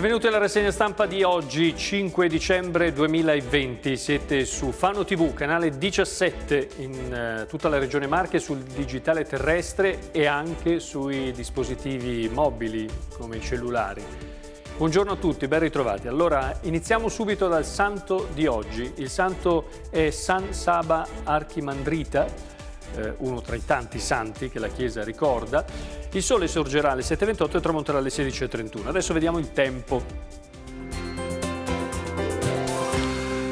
Benvenuti alla rassegna stampa di oggi, 5 dicembre 2020. Siete su Fano TV, canale 17 in eh, tutta la regione Marche, sul digitale terrestre e anche sui dispositivi mobili come i cellulari. Buongiorno a tutti, ben ritrovati. Allora, iniziamo subito dal santo di oggi. Il santo è San Saba Archimandrita, eh, uno tra i tanti santi che la Chiesa ricorda. Il sole sorgerà alle 7.28 e tramonterà alle 16.31. Adesso vediamo il tempo.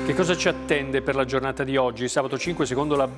Che cosa ci attende per la giornata di oggi? Sabato 5, secondo la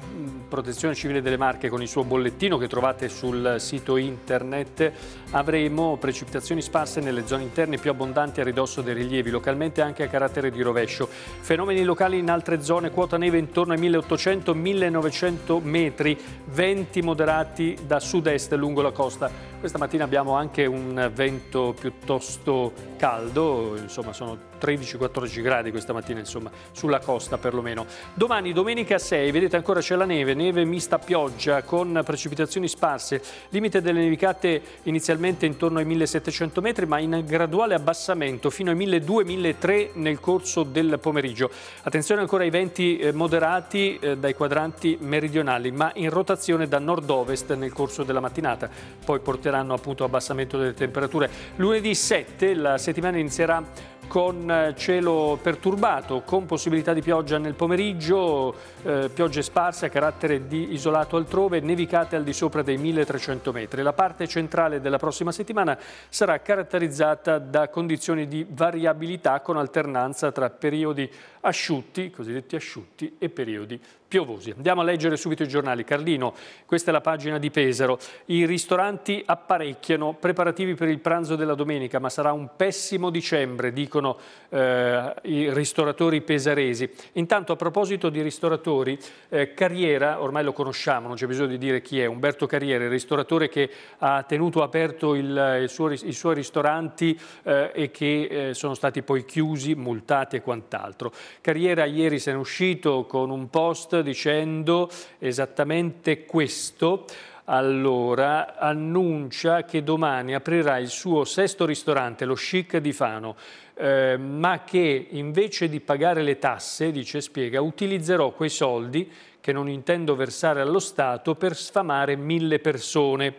Protezione Civile delle Marche con il suo bollettino che trovate sul sito internet, avremo precipitazioni sparse nelle zone interne più abbondanti a ridosso dei rilievi, localmente anche a carattere di rovescio. Fenomeni locali in altre zone, quota neve intorno ai 1800-1900 metri, venti moderati da sud-est lungo la costa. Questa mattina abbiamo anche un vento piuttosto caldo, insomma sono 13-14 gradi questa mattina, insomma, sulla costa perlomeno. Domani, domenica 6, vedete ancora c'è la neve, neve mista a pioggia con precipitazioni sparse, limite delle nevicate inizialmente intorno ai 1700 metri, ma in graduale abbassamento fino ai 1200-1300 nel corso del pomeriggio. Attenzione ancora ai venti eh, moderati eh, dai quadranti meridionali, ma in rotazione da nord-ovest nel corso della mattinata. Poi porteranno appunto abbassamento delle temperature. Lunedì 7 la settimana inizierà con eh, cielo perturbato, con possibilità di pioggia nel pomeriggio, eh, piogge sparse a carattere di isolato altrove, nevicate al di sopra dei 1300 metri. La parte centrale della prossima settimana sarà caratterizzata da condizioni di variabilità con alternanza tra periodi asciutti, cosiddetti asciutti e periodi piovosi. Andiamo a leggere subito i giornali. Carlino, questa è la pagina di Pesaro. I ristoranti apparecchiano preparativi per il pranzo della domenica, ma sarà un pessimo dicembre, dicono eh, i ristoratori pesaresi. Intanto a proposito di ristoratori, eh, Carriera, ormai lo conosciamo, non c'è bisogno di dire chi è, Umberto Carriera, il ristoratore che ha tenuto aperto il, il suo, i suoi ristoranti eh, e che eh, sono stati poi chiusi, multati e quant'altro. Carriera ieri se n'è uscito con un post dicendo esattamente questo allora annuncia che domani aprirà il suo sesto ristorante, lo Chic di Fano, eh, ma che invece di pagare le tasse, dice Spiega, utilizzerò quei soldi che non intendo versare allo Stato per sfamare mille persone.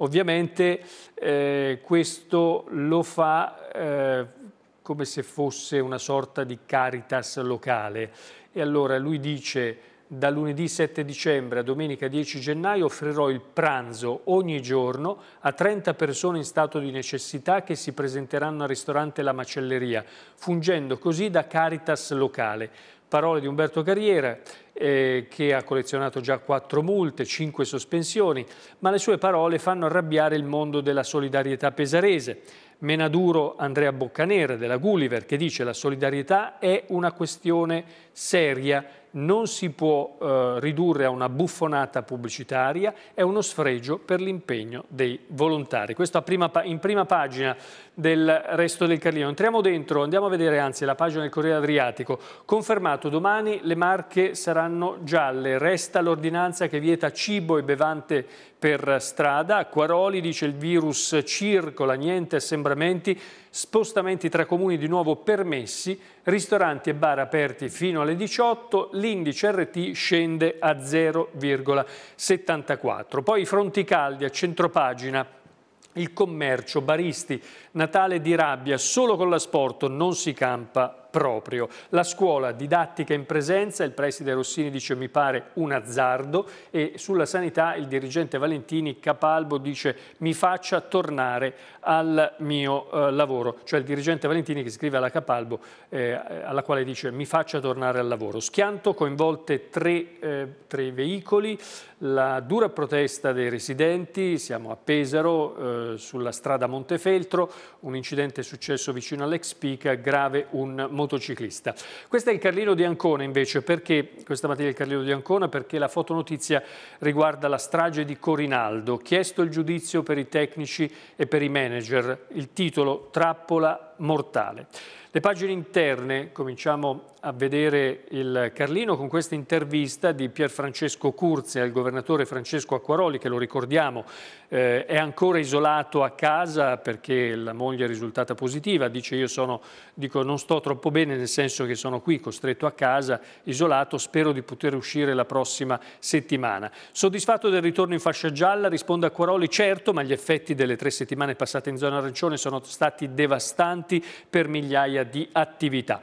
Ovviamente eh, questo lo fa eh, come se fosse una sorta di caritas locale. E allora lui dice da lunedì 7 dicembre a domenica 10 gennaio offrirò il pranzo ogni giorno a 30 persone in stato di necessità che si presenteranno al ristorante La Macelleria, fungendo così da Caritas locale. Parole di Umberto Carriera, eh, che ha collezionato già quattro multe, cinque sospensioni, ma le sue parole fanno arrabbiare il mondo della solidarietà pesarese Menaduro Andrea Boccanera della Gulliver che dice la solidarietà è una questione seria, non si può eh, ridurre a una buffonata pubblicitaria, è uno sfregio per l'impegno dei volontari. Questo prima, in prima pagina del resto del Carlino. Entriamo dentro, andiamo a vedere anzi la pagina del Corriere Adriatico. Confermato domani le marche saranno gialle, resta l'ordinanza che vieta cibo e bevante per strada. Acquaroli dice il virus circola, niente assembramenti, spostamenti tra comuni di nuovo permessi, ristoranti e bar aperti fino alle 18, l'indice RT scende a 0,74. Poi i fronti caldi a centropagina il commercio, baristi, Natale di rabbia, solo con l'asporto non si campa proprio. La scuola didattica in presenza, il preside Rossini dice mi pare un azzardo e sulla sanità il dirigente Valentini Capalbo dice mi faccia tornare al mio eh, lavoro, cioè il dirigente Valentini che scrive alla Capalbo eh, alla quale dice mi faccia tornare al lavoro. Schianto coinvolte tre, eh, tre veicoli, la dura protesta dei residenti, siamo a Pesaro, eh, sulla strada Montefeltro, un incidente è successo vicino all'ex Pica, grave un motociclista. Questo è il Carlino di Ancona invece, perché questa mattina è il Carlino di Ancona? Perché la fotonotizia riguarda la strage di Corinaldo, chiesto il giudizio per i tecnici e per i manager, il titolo Trappola mortale. Le pagine interne, cominciamo a vedere il Carlino con questa intervista di Pier Francesco Curzi al governatore Francesco Acquaroli che lo ricordiamo eh, è ancora isolato a casa perché la moglie è risultata positiva, dice io sono, dico, non sto troppo bene nel senso che sono qui costretto a casa, isolato, spero di poter uscire la prossima settimana. Soddisfatto del ritorno in fascia gialla risponde Acquaroli certo ma gli effetti delle tre settimane passate in zona arancione sono stati devastanti per migliaia di di attività.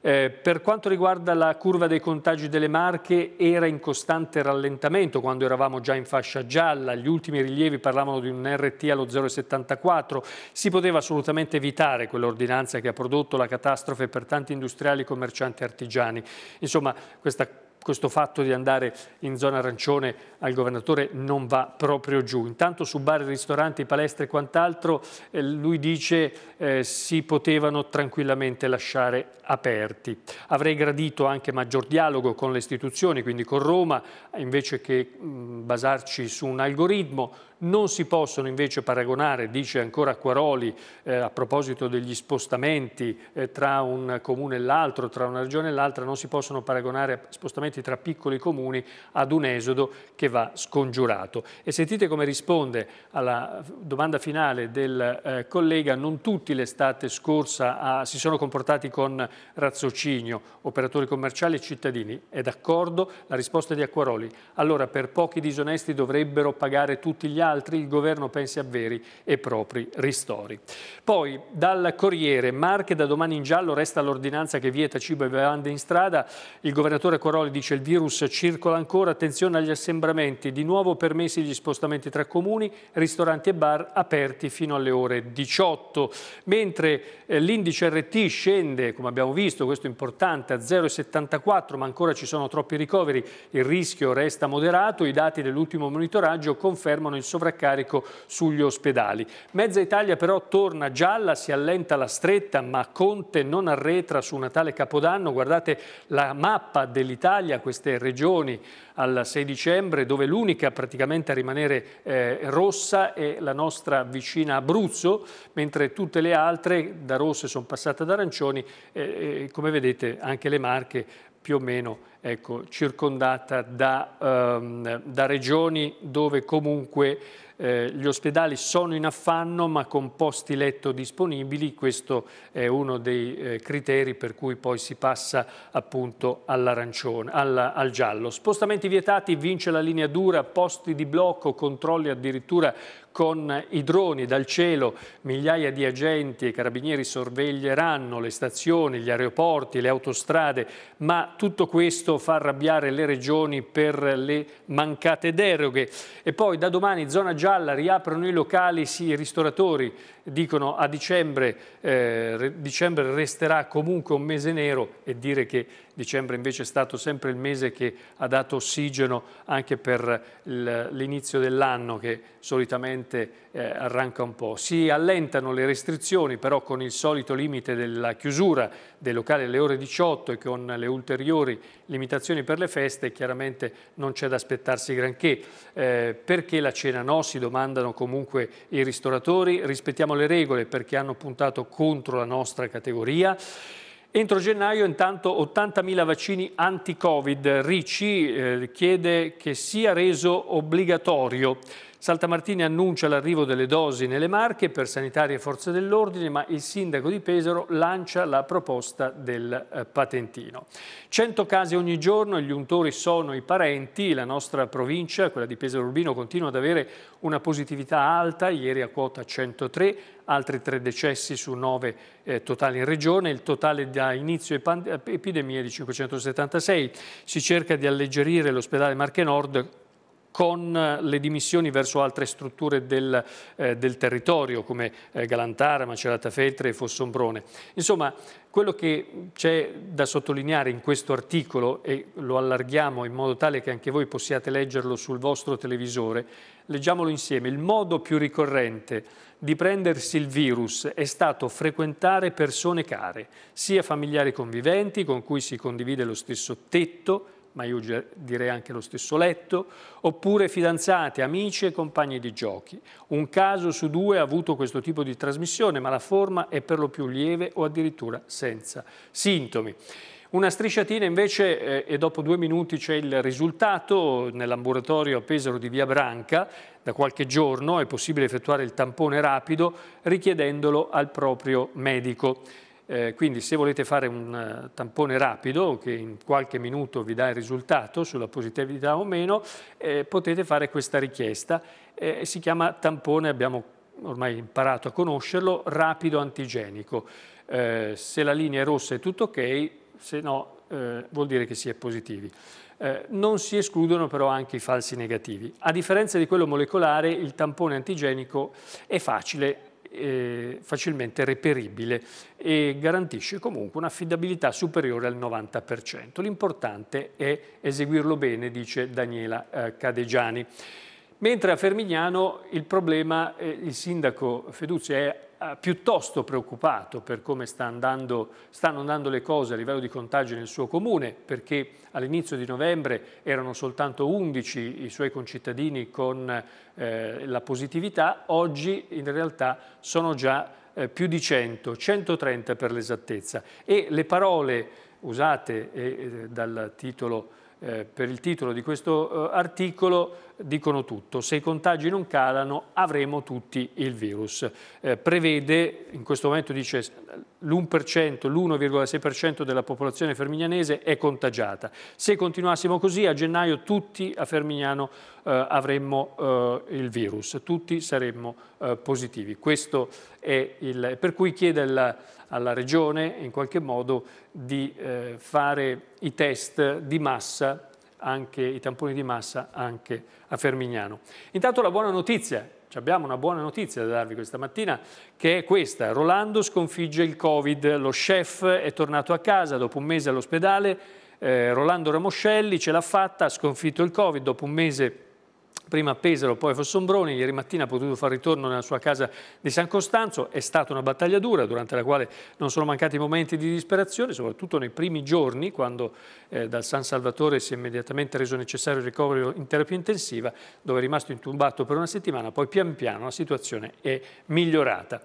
Eh, per quanto riguarda la curva dei contagi delle Marche era in costante rallentamento quando eravamo già in fascia gialla, gli ultimi rilievi parlavano di un RT allo 0,74, si poteva assolutamente evitare quell'ordinanza che ha prodotto la catastrofe per tanti industriali, commercianti e artigiani. Insomma, questa questo fatto di andare in zona arancione al governatore non va proprio giù. Intanto su bar, ristoranti, palestre e quant'altro eh, lui dice eh, si potevano tranquillamente lasciare aperti. Avrei gradito anche maggior dialogo con le istituzioni, quindi con Roma, invece che mh, basarci su un algoritmo non si possono invece paragonare, dice ancora Quaroli eh, a proposito degli spostamenti eh, tra un comune e l'altro, tra una regione e l'altra, non si possono paragonare spostamenti tra piccoli comuni ad un esodo che va scongiurato. E sentite come risponde alla domanda finale del eh, collega, non tutti l'estate scorsa a, ah, si sono comportati con razzocinio, operatori commerciali e cittadini. È d'accordo? La risposta di Acquaroli. Allora per pochi disonesti dovrebbero pagare tutti gli altri altri il governo pensi a veri e propri ristori. Poi dal Corriere, Marche da domani in giallo resta l'ordinanza che vieta cibo e bevande in strada. Il governatore Coroli dice il virus circola ancora, attenzione agli assembramenti, di nuovo permessi gli spostamenti tra comuni, ristoranti e bar aperti fino alle ore 18. Mentre eh, l'indice RT scende, come abbiamo visto, questo è importante, a 0,74, ma ancora ci sono troppi ricoveri, il rischio resta moderato, i dati dell'ultimo monitoraggio confermano il sommerso sovraccarico sugli ospedali. Mezza Italia però torna gialla, si allenta la stretta, ma Conte non arretra su Natale Capodanno. Guardate la mappa dell'Italia, queste regioni al 6 dicembre, dove l'unica praticamente a rimanere eh, rossa è la nostra vicina Abruzzo, mentre tutte le altre da rosse sono passate ad arancioni. Eh, eh, come vedete anche le Marche più o meno ecco, circondata da, um, da, regioni dove comunque eh, gli ospedali sono in affanno ma con posti letto disponibili, questo è uno dei eh, criteri per cui poi si passa appunto all'arancione, al, al giallo. Spostamenti vietati, vince la linea dura, posti di blocco, controlli addirittura con i droni dal cielo migliaia di agenti e carabinieri sorveglieranno le stazioni, gli aeroporti, le autostrade, ma tutto questo fa arrabbiare le regioni per le mancate deroghe. E poi da domani zona gialla riaprono i locali, sì, i ristoratori dicono a dicembre, eh, dicembre resterà comunque un mese nero e dire che dicembre invece è stato sempre il mese che ha dato ossigeno anche per l'inizio dell'anno che solitamente eh, arranca un po'. Si allentano le restrizioni però con il solito limite della chiusura dei locali alle ore 18 e con le ulteriori limitazioni per le feste chiaramente non c'è da aspettarsi granché. Eh, perché la cena no? Si domandano comunque i ristoratori. Rispettiamo le regole perché hanno puntato contro la nostra categoria. Entro gennaio intanto 80.000 vaccini anti-Covid. Ricci eh, chiede che sia reso obbligatorio. Saltamartini annuncia l'arrivo delle dosi nelle Marche per sanitari e forze dell'ordine, ma il sindaco di Pesaro lancia la proposta del eh, patentino. 100 casi ogni giorno, gli untori sono i parenti, la nostra provincia, quella di Pesaro Urbino, continua ad avere una positività alta, ieri a quota 103, altri tre decessi su 9 eh, totali in regione, il totale da inizio epidemia è di 576. Si cerca di alleggerire l'ospedale Marche Nord con eh, le dimissioni verso altre strutture del, eh, del territorio come eh, Galantara, Macerata Feltre e Fossombrone. Insomma, quello che c'è da sottolineare in questo articolo, e lo allarghiamo in modo tale che anche voi possiate leggerlo sul vostro televisore, leggiamolo insieme, il modo più ricorrente di prendersi il virus è stato frequentare persone care, sia familiari conviventi con cui si condivide lo stesso tetto, ma io direi anche lo stesso letto, oppure fidanzate, amici e compagni di giochi. Un caso su due ha avuto questo tipo di trasmissione, ma la forma è per lo più lieve o addirittura senza sintomi. Una strisciatina invece, eh, e dopo due minuti c'è il risultato, nell'ambulatorio a Pesaro di Via Branca, da qualche giorno è possibile effettuare il tampone rapido richiedendolo al proprio medico. Eh, quindi se volete fare un eh, tampone rapido che in qualche minuto vi dà il risultato sulla positività o meno, eh, potete fare questa richiesta. Eh, si chiama tampone, abbiamo ormai imparato a conoscerlo, rapido antigenico. Eh, se la linea è rossa è tutto ok, se no eh, vuol dire che si è positivi. Eh, non si escludono però anche i falsi negativi. A differenza di quello molecolare, il tampone antigenico è facile eh, facilmente reperibile e garantisce comunque un'affidabilità superiore al 90%. L'importante è eseguirlo bene, dice Daniela eh, Cadegiani. Mentre a Fermignano il problema, eh, il sindaco Feduzzi è eh, piuttosto preoccupato per come sta andando, stanno andando le cose a livello di contagio nel suo comune, perché all'inizio di novembre erano soltanto 11 i suoi concittadini con eh, la positività, oggi in realtà sono già eh, più di 100, 130 per l'esattezza. E le parole usate eh, dal titolo eh, per il titolo di questo eh, articolo dicono tutto. Se i contagi non calano avremo tutti il virus. Eh, prevede, in questo momento dice l'1%, l'1,6% della popolazione fermignanese è contagiata. Se continuassimo così a gennaio tutti a Fermignano eh, avremmo eh, il virus, tutti saremmo eh, positivi. Questo è il, per cui chiede alla, alla Regione in qualche modo di fare i test di massa, anche i tamponi di massa anche a Fermignano. Intanto la buona notizia abbiamo una buona notizia da darvi questa mattina, che è questa. Rolando sconfigge il Covid, lo chef è tornato a casa dopo un mese all'ospedale, eh, Rolando Ramoscelli ce l'ha fatta, ha sconfitto il Covid dopo un mese prima a Pesaro, poi a Fossombroni, ieri mattina ha potuto far ritorno nella sua casa di San Costanzo, è stata una battaglia dura durante la quale non sono mancati momenti di disperazione, soprattutto nei primi giorni quando eh, dal San Salvatore si è immediatamente reso necessario il ricovero in terapia intensiva dove è rimasto intubato per una settimana, poi pian piano la situazione è migliorata.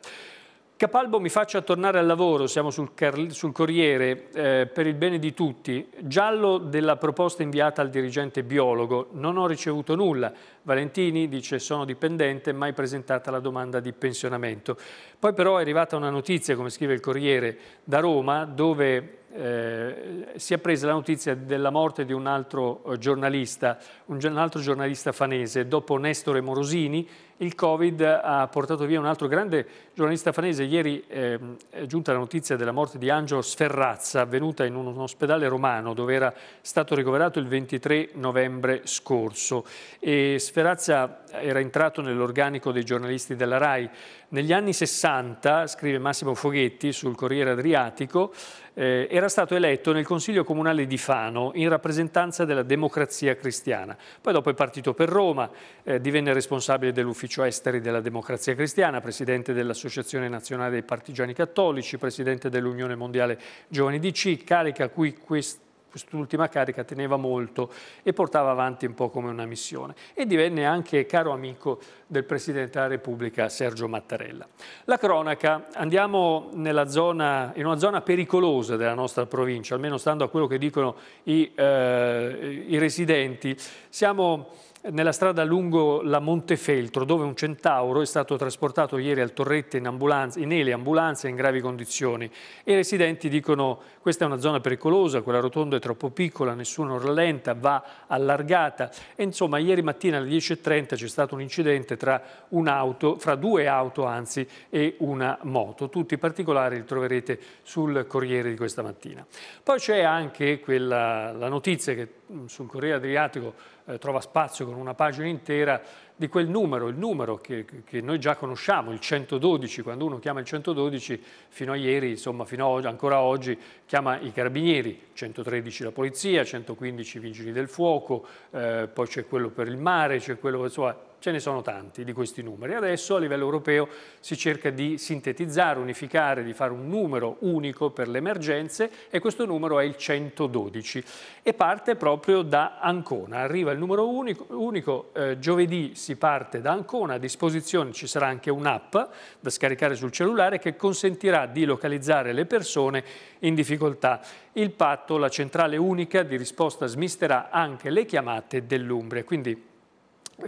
Capalbo mi faccia tornare al lavoro, siamo sul, sul Corriere, eh, per il bene di tutti. Giallo della proposta inviata al dirigente biologo, non ho ricevuto nulla. Valentini dice sono dipendente, mai presentata la domanda di pensionamento. Poi però è arrivata una notizia, come scrive il Corriere, da Roma dove eh, si è presa la notizia della morte di un altro eh, giornalista, un, un altro giornalista fanese. Dopo Nestore Morosini, il Covid ha portato via un altro grande giornalista fanese. Ieri eh, è giunta la notizia della morte di Angelo Sferrazza, avvenuta in un ospedale romano dove era stato ricoverato il 23 novembre scorso. E Sferazza eh, era entrato nell'organico dei giornalisti della RAI. Negli anni 60, scrive Massimo Foghetti sul Corriere Adriatico, eh, era stato eletto nel Consiglio Comunale di Fano in rappresentanza della democrazia cristiana. Poi dopo è partito per Roma, eh, divenne responsabile dell'ufficio esteri della democrazia cristiana, presidente dell'Associazione Nazionale dei Partigiani Cattolici, presidente dell'Unione Mondiale Giovani DC, carica a cui questo quest'ultima carica teneva molto e portava avanti un po' come una missione e divenne anche caro amico del Presidente della Repubblica Sergio Mattarella. La cronaca, andiamo nella zona, in una zona pericolosa della nostra provincia, almeno stando a quello che dicono i, eh, i residenti, siamo nella strada lungo la Montefeltro, dove un centauro è stato trasportato ieri al Torrette in, ambulanza, in ele ambulanza in gravi condizioni. i residenti dicono questa è una zona pericolosa, quella rotonda è troppo piccola, nessuno rallenta, va allargata. E insomma, ieri mattina alle 10.30 c'è stato un incidente tra, un auto, fra due auto anzi, e una moto. Tutti i particolari li troverete sul Corriere di questa mattina. Poi c'è anche quella, la notizia che mm, sul Corriere Adriatico eh, trova spazio con una pagina intera di quel numero, il numero che, che, noi già conosciamo, il 112, quando uno chiama il 112 fino a ieri, insomma fino a ancora oggi, chiama i carabinieri, 113 la polizia, 115 i vigili del fuoco, eh, poi c'è quello per il mare, c'è quello, insomma, Ce ne sono tanti di questi numeri. Adesso a livello europeo si cerca di sintetizzare, unificare, di fare un numero unico per le emergenze e questo numero è il 112 e parte proprio da Ancona. Arriva il numero unico, unico eh, giovedì si parte da Ancona, a disposizione ci sarà anche un'app da scaricare sul cellulare che consentirà di localizzare le persone in difficoltà. Il patto, la centrale unica di risposta smisterà anche le chiamate dell'Umbria, quindi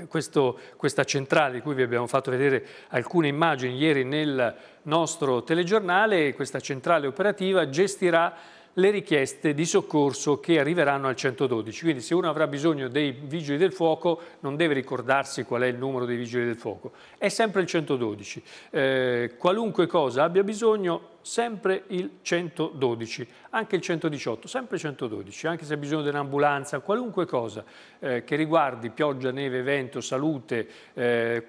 questo, questa centrale di cui vi abbiamo fatto vedere alcune immagini ieri nel nostro telegiornale, questa centrale operativa gestirà le richieste di soccorso che arriveranno al 112. Quindi se uno avrà bisogno dei vigili del fuoco non deve ricordarsi qual è il numero dei vigili del fuoco, è sempre il 112. Eh, qualunque cosa abbia bisogno sempre il 112, anche il 118, sempre il 112, anche se ha bisogno di un'ambulanza, qualunque cosa eh, che riguardi pioggia, neve, vento, salute, eh,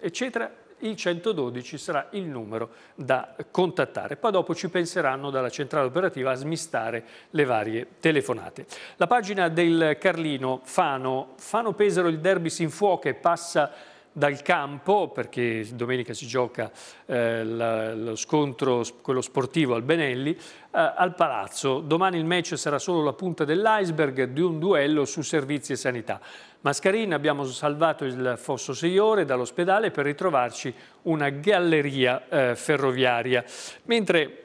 eccetera, il 112 sarà il numero da contattare. Poi dopo ci penseranno dalla centrale operativa a smistare le varie telefonate. La pagina del Carlino, Fano, Fano Pesaro, il derby si infuoca e passa dal campo, perché domenica si gioca eh, la, lo scontro, quello sportivo al Benelli, eh, al Palazzo. Domani il match sarà solo la punta dell'iceberg di un duello su servizi e sanità. Mascarina, abbiamo salvato il Fosso Seiore dall'ospedale per ritrovarci una galleria eh, ferroviaria. Mentre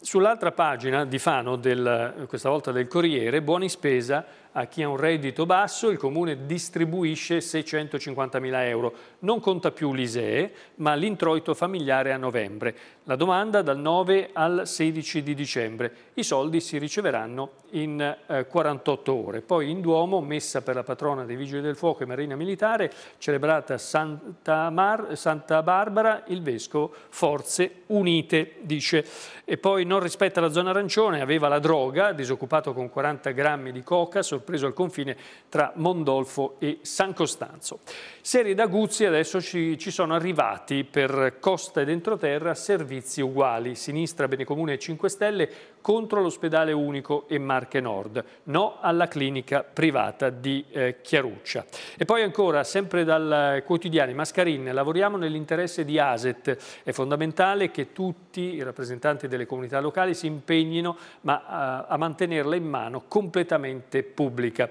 sull'altra pagina di Fano, del, questa volta del Corriere, Buoni Spesa a chi ha un reddito basso il comune distribuisce 650.000 euro. Non conta più l'ISEE, ma l'introito familiare a novembre. La domanda dal 9 al 16 di dicembre. I soldi si riceveranno in eh, 48 ore. Poi in Duomo, messa per la patrona dei Vigili del Fuoco e Marina Militare, celebrata Santa, Mar Santa Barbara, il vescovo Forze Unite, dice. E poi non rispetta la zona arancione, aveva la droga, disoccupato con 40 grammi di coca, sorpreso preso al confine tra Mondolfo e San Costanzo. Serie d'Aguzzi adesso ci, ci sono arrivati per Costa e entroterra servizi uguali, Sinistra, Benecomune e 5 Stelle contro l'ospedale unico e Marche Nord, no alla clinica privata di eh, Chiaruccia. E poi ancora, sempre dal eh, quotidiano Mascarin, lavoriamo nell'interesse di ASET, è fondamentale che tutti i rappresentanti delle comunità locali si impegnino ma, a, eh, a mantenerla in mano completamente pubblica.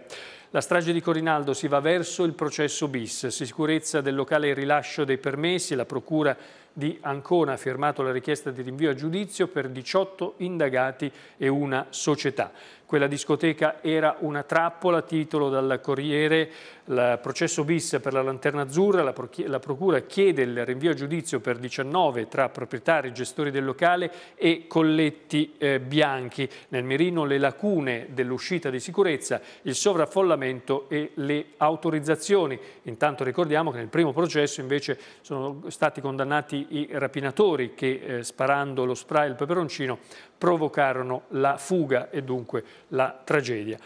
La strage di Corinaldo si va verso il processo bis, sicurezza del locale e rilascio dei permessi, la procura di Ancona ha firmato la richiesta di rinvio a giudizio per 18 indagati e una società. Quella discoteca era una trappola, titolo dal Corriere, il processo bis per la Lanterna Azzurra, la, la Procura chiede il rinvio a giudizio per 19 tra proprietari, gestori del locale e colletti eh, bianchi. Nel mirino le lacune dell'uscita di sicurezza, il sovraffollamento e le autorizzazioni. Intanto ricordiamo che nel primo processo invece sono stati condannati i rapinatori che eh, sparando lo spray e il peperoncino provocarono la fuga e dunque la tragedia.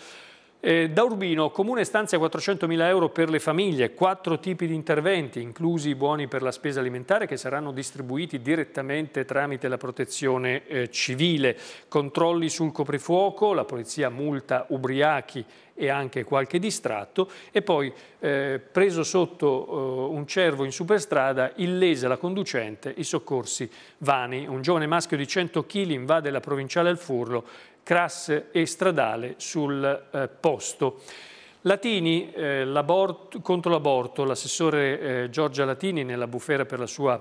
Eh, da Urbino, Comune stanzia 400.000 euro per le famiglie, quattro tipi di interventi, inclusi i buoni per la spesa alimentare che saranno distribuiti direttamente tramite la protezione eh, civile, controlli sul coprifuoco, la polizia multa ubriachi e anche qualche distratto e poi eh, preso sotto eh, un cervo in superstrada illesa la conducente, i soccorsi vani. Un giovane maschio di 100 kg invade la provinciale al Furlo CRAS e stradale sul eh, posto. Latini, eh, contro l'aborto, l'assessore eh, Giorgia Latini nella bufera per la sua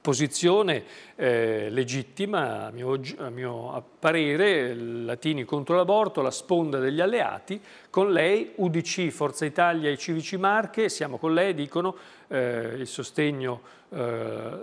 posizione eh, legittima, a mio, a mio parere, Latini contro l'aborto, la sponda degli alleati, con lei UDC, Forza Italia e Civici Marche, siamo con lei, dicono eh, il, sostegno, eh,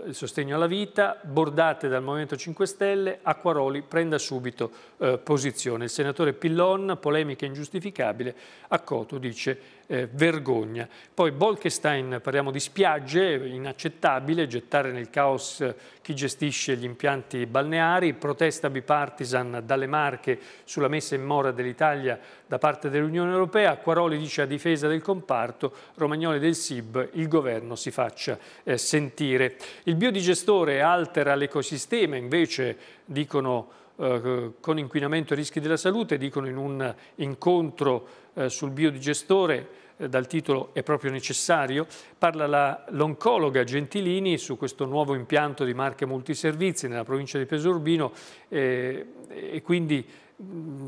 il, sostegno, alla vita, Bordate dal Movimento 5 Stelle, Acquaroli prenda subito eh, posizione. Il senatore Pillon, polemica ingiustificabile, a Coto dice eh, vergogna. Poi Bolkestein, parliamo di spiagge, inaccettabile gettare nel caos eh, chi gestisce gli impianti balneari, protesta bipartisan dalle Marche sulla messa in mora dell'Italia da parte dell'Unione Europea, Quaroli dice a difesa del comparto, Romagnoli del SIB, il governo si faccia eh, sentire. Il biodigestore altera l'ecosistema, invece dicono eh, con inquinamento e rischi della salute, dicono in un incontro eh, sul biodigestore eh, dal titolo È proprio necessario, parla l'oncologa Gentilini su questo nuovo impianto di marche multiservizi nella provincia di Pesorbino eh, e quindi mm,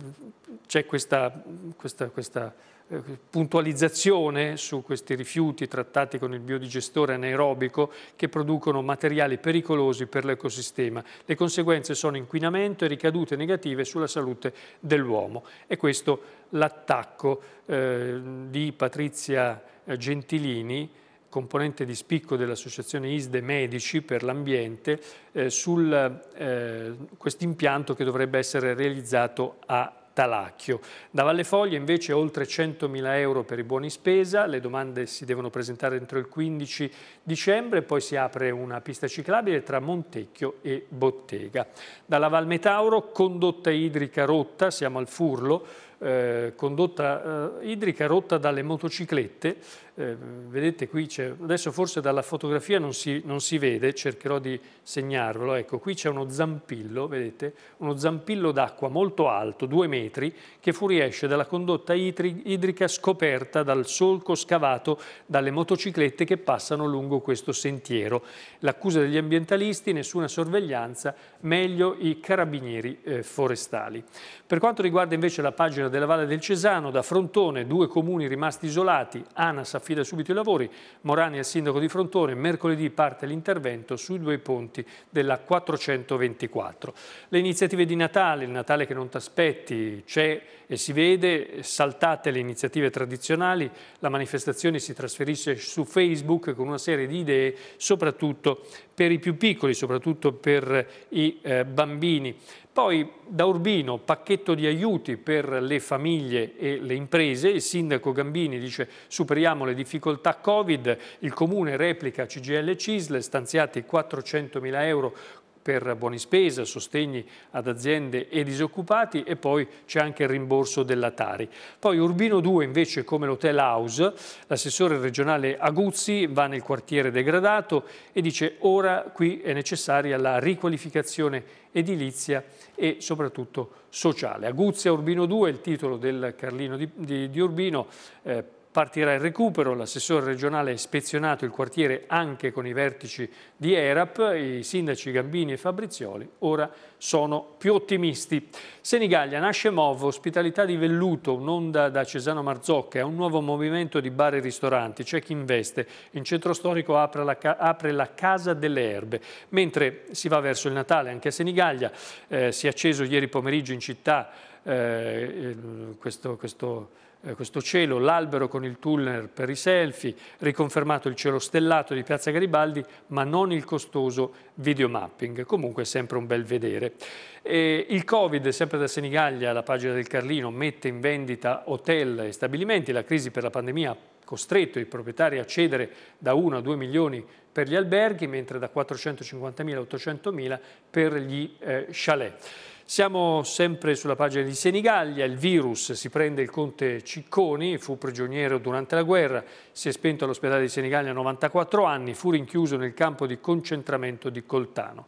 c'è questa, questa, questa eh, puntualizzazione su questi rifiuti trattati con il biodigestore anaerobico che producono materiali pericolosi per l'ecosistema. Le conseguenze sono inquinamento e ricadute negative sulla salute dell'uomo. E questo l'attacco eh, di Patrizia eh, Gentilini componente di spicco dell'associazione ISDE Medici per l'Ambiente, eh, su eh, questo impianto che dovrebbe essere realizzato a Talacchio. Da Vallefoglia invece oltre 100.000 euro per i buoni spesa, le domande si devono presentare entro il 15 dicembre, poi si apre una pista ciclabile tra Montecchio e Bottega. Dalla Val Metauro condotta idrica rotta, siamo al Furlo, eh, condotta eh, idrica rotta dalle motociclette, eh, vedete qui c'è, adesso forse dalla fotografia non si, non si vede, cercherò di segnarvelo, ecco qui c'è uno zampillo, vedete, uno zampillo d'acqua molto alto, due metri, che fuoriesce dalla condotta idrica scoperta dal solco scavato dalle motociclette che passano lungo questo sentiero. L'accusa degli ambientalisti, nessuna sorveglianza, meglio i carabinieri eh, forestali. Per quanto riguarda invece la pagina della Valle del Cesano, da Frontone, due comuni rimasti isolati, ANAS ha affida subito i lavori. Morani è il sindaco di Frontone, mercoledì parte l'intervento sui due ponti della 424. Le iniziative di Natale, il Natale che non ti aspetti, c'è e si vede, saltate le iniziative tradizionali, la manifestazione si trasferisce su Facebook con una serie di idee, soprattutto per i più piccoli, soprattutto per i eh, bambini. Poi da Urbino pacchetto di aiuti per le famiglie e le imprese, il sindaco Gambini dice superiamo le difficoltà Covid, il comune replica CGL Cisle, stanziati 400.000 euro per buoni spesa, sostegni ad aziende e disoccupati e poi c'è anche il rimborso della Tari. Poi Urbino 2 invece come l'Hotel House, l'assessore regionale Aguzzi va nel quartiere degradato e dice ora qui è necessaria la riqualificazione edilizia e soprattutto sociale. Aguzia Urbino 2 il titolo del Carlino di, di, di Urbino, eh, Partirà il recupero, l'assessore regionale ha ispezionato il quartiere anche con i vertici di ERAP, i sindaci Gambini e Fabrizioli ora sono più ottimisti. Senigallia nasce MOV, ospitalità di velluto, un'onda da Cesano Marzocca, è un nuovo movimento di bar e ristoranti, c'è chi investe, in centro storico apre la, apre la, Casa delle Erbe, mentre si va verso il Natale anche a Senigallia, eh, si è acceso ieri pomeriggio in città eh, questo, questo eh, questo cielo, l'albero con il tunnel per i selfie, riconfermato il cielo stellato di Piazza Garibaldi, ma non il costoso videomapping. Comunque è sempre un bel vedere. E il Covid, sempre da Senigallia, la pagina del Carlino, mette in vendita hotel e stabilimenti. La crisi per la pandemia ha costretto i proprietari a cedere da 1 a 2 milioni per gli alberghi, mentre da 450.000 a 800.000 per gli eh, chalet. Siamo sempre sulla pagina di Senigallia, il virus si prende il conte Cicconi, fu prigioniero durante la guerra, si è spento all'ospedale di Senigallia a 94 anni, fu rinchiuso nel campo di concentramento di Coltano.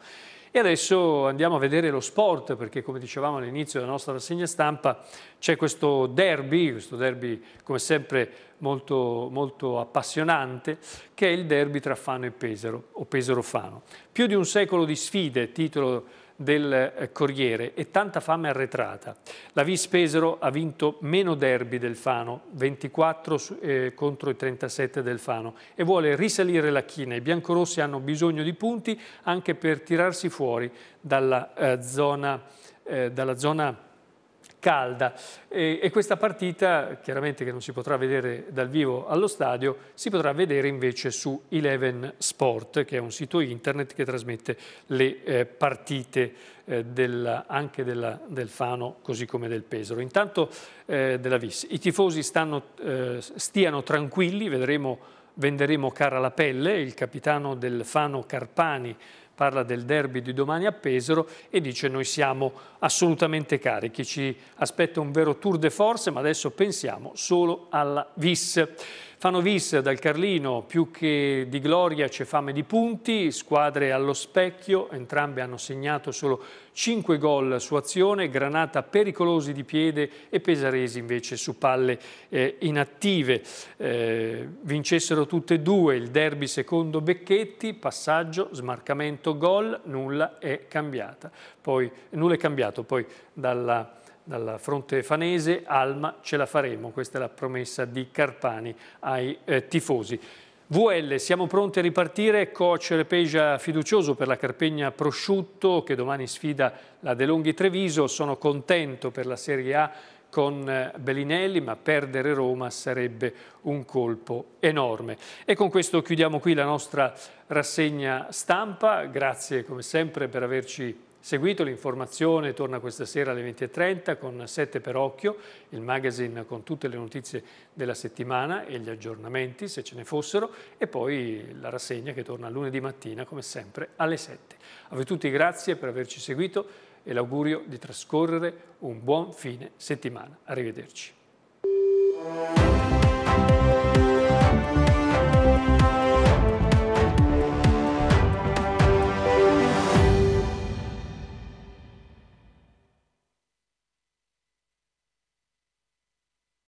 E adesso andiamo a vedere lo sport perché come dicevamo all'inizio della nostra rassegna stampa c'è questo derby, questo derby come sempre molto, molto appassionante che è il derby tra Fano e Pesaro o Pesaro-Fano. Più di un secolo di sfide, titolo del eh, Corriere e tanta fame arretrata. La Vis Pesaro ha vinto meno derby del Fano, 24 eh, contro i 37 del Fano, e vuole risalire la china. I biancorossi hanno bisogno di punti anche per tirarsi fuori dalla eh, zona, dalla zona calda e, e, questa partita, chiaramente che non si potrà vedere dal vivo allo stadio, si potrà vedere invece su Eleven Sport, che è un sito internet che trasmette le eh, partite eh, della, anche della, del Fano, così come del Pesaro. Intanto eh, della Vis, i tifosi stanno, eh, stiano tranquilli, vedremo, venderemo cara la pelle, il capitano del Fano Carpani, parla del derby di domani a Pesaro e dice noi siamo assolutamente carichi, ci aspetta un vero tour de force ma adesso pensiamo solo alla VIS. Fanno vis dal Carlino più che di gloria c'è fame di punti, squadre allo specchio, entrambe hanno segnato solo 5 gol su azione, Granata pericolosi di piede e Pesaresi invece su palle eh, inattive. Eh, vincessero tutte e due il derby secondo Becchetti, passaggio, smarcamento, gol, nulla è cambiata. Poi, nulla è cambiato poi dalla dal fronte fanese, Alma ce la faremo, questa è la promessa di Carpani ai eh, tifosi. VL, siamo pronti a ripartire, coach Repeja fiducioso per la Carpegna Prosciutto che domani sfida la De Longhi Treviso, sono contento per la Serie A con eh, Bellinelli, ma perdere Roma sarebbe un colpo enorme. E con questo chiudiamo qui la nostra rassegna stampa, grazie come sempre per averci Seguito l'informazione torna questa sera alle 20.30 con 7 per occhio, il magazine con tutte le notizie della settimana e gli aggiornamenti se ce ne fossero e poi la rassegna che torna lunedì mattina come sempre alle 7. A voi tutti grazie per averci seguito e l'augurio di trascorrere un buon fine settimana. Arrivederci.